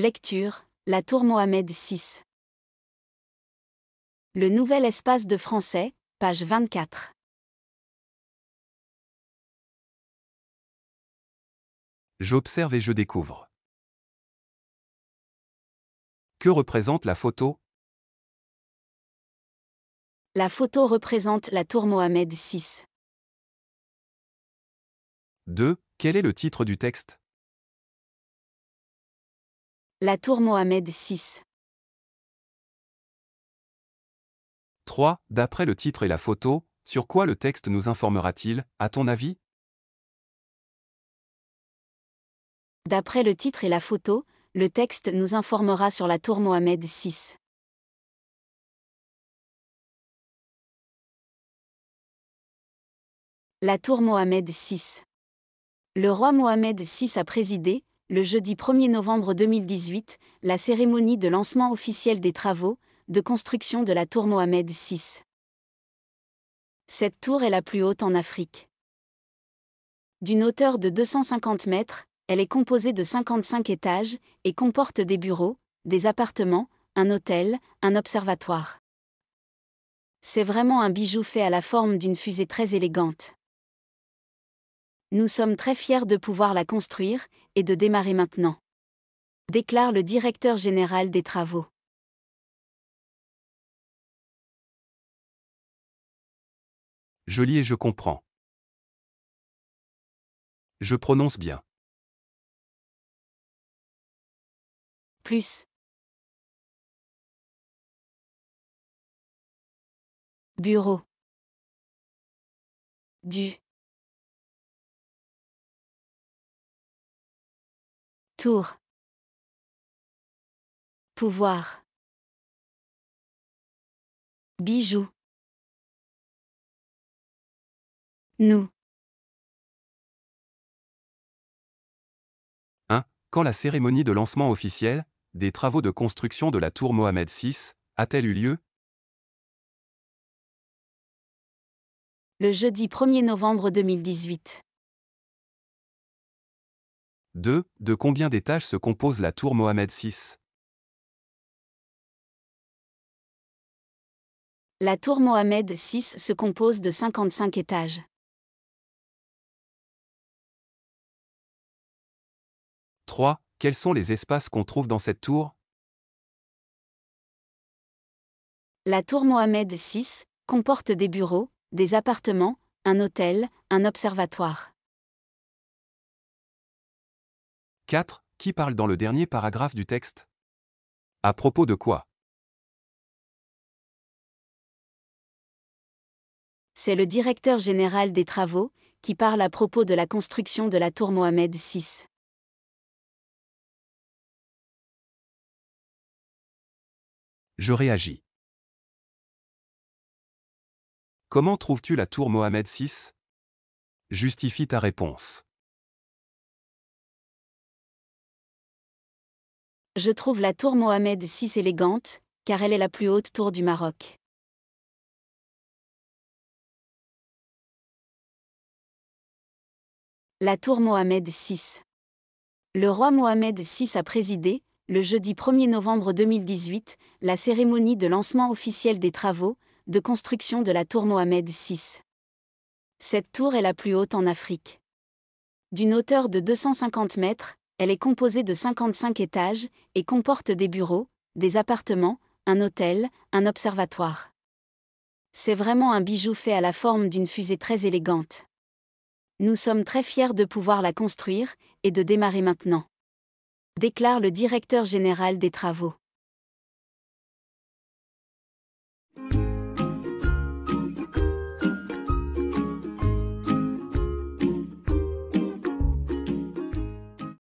Lecture, la tour Mohamed VI. Le nouvel espace de français, page 24. J'observe et je découvre. Que représente la photo La photo représente la tour Mohamed VI. 2. Quel est le titre du texte la tour Mohamed VI. 3. D'après le titre et la photo, sur quoi le texte nous informera-t-il, à ton avis D'après le titre et la photo, le texte nous informera sur la tour Mohamed VI. La tour Mohamed VI. Le roi Mohamed VI a présidé, le jeudi 1er novembre 2018, la cérémonie de lancement officiel des travaux de construction de la tour Mohamed VI. Cette tour est la plus haute en Afrique. D'une hauteur de 250 mètres, elle est composée de 55 étages et comporte des bureaux, des appartements, un hôtel, un observatoire. C'est vraiment un bijou fait à la forme d'une fusée très élégante. Nous sommes très fiers de pouvoir la construire, et de démarrer maintenant. Déclare le directeur général des travaux. Je lis et je comprends. Je prononce bien. Plus. Bureau. Du. Tour. Pouvoir. Bijoux. Nous. 1. Quand la cérémonie de lancement officiel des travaux de construction de la tour Mohamed VI a-t-elle eu lieu Le jeudi 1er novembre 2018. 2. De combien d'étages se compose la tour Mohamed VI La tour Mohamed VI se compose de 55 étages. 3. Quels sont les espaces qu'on trouve dans cette tour La tour Mohamed VI comporte des bureaux, des appartements, un hôtel, un observatoire. 4, qui parle dans le dernier paragraphe du texte. À propos de quoi C'est le directeur général des travaux qui parle à propos de la construction de la tour Mohamed VI. Je réagis. Comment trouves-tu la tour Mohamed VI Justifie ta réponse. Je trouve la tour Mohamed VI élégante, car elle est la plus haute tour du Maroc. La tour Mohamed VI. Le roi Mohamed VI a présidé, le jeudi 1er novembre 2018, la cérémonie de lancement officiel des travaux de construction de la tour Mohamed VI. Cette tour est la plus haute en Afrique. D'une hauteur de 250 mètres, elle est composée de 55 étages et comporte des bureaux, des appartements, un hôtel, un observatoire. C'est vraiment un bijou fait à la forme d'une fusée très élégante. Nous sommes très fiers de pouvoir la construire et de démarrer maintenant. Déclare le directeur général des travaux.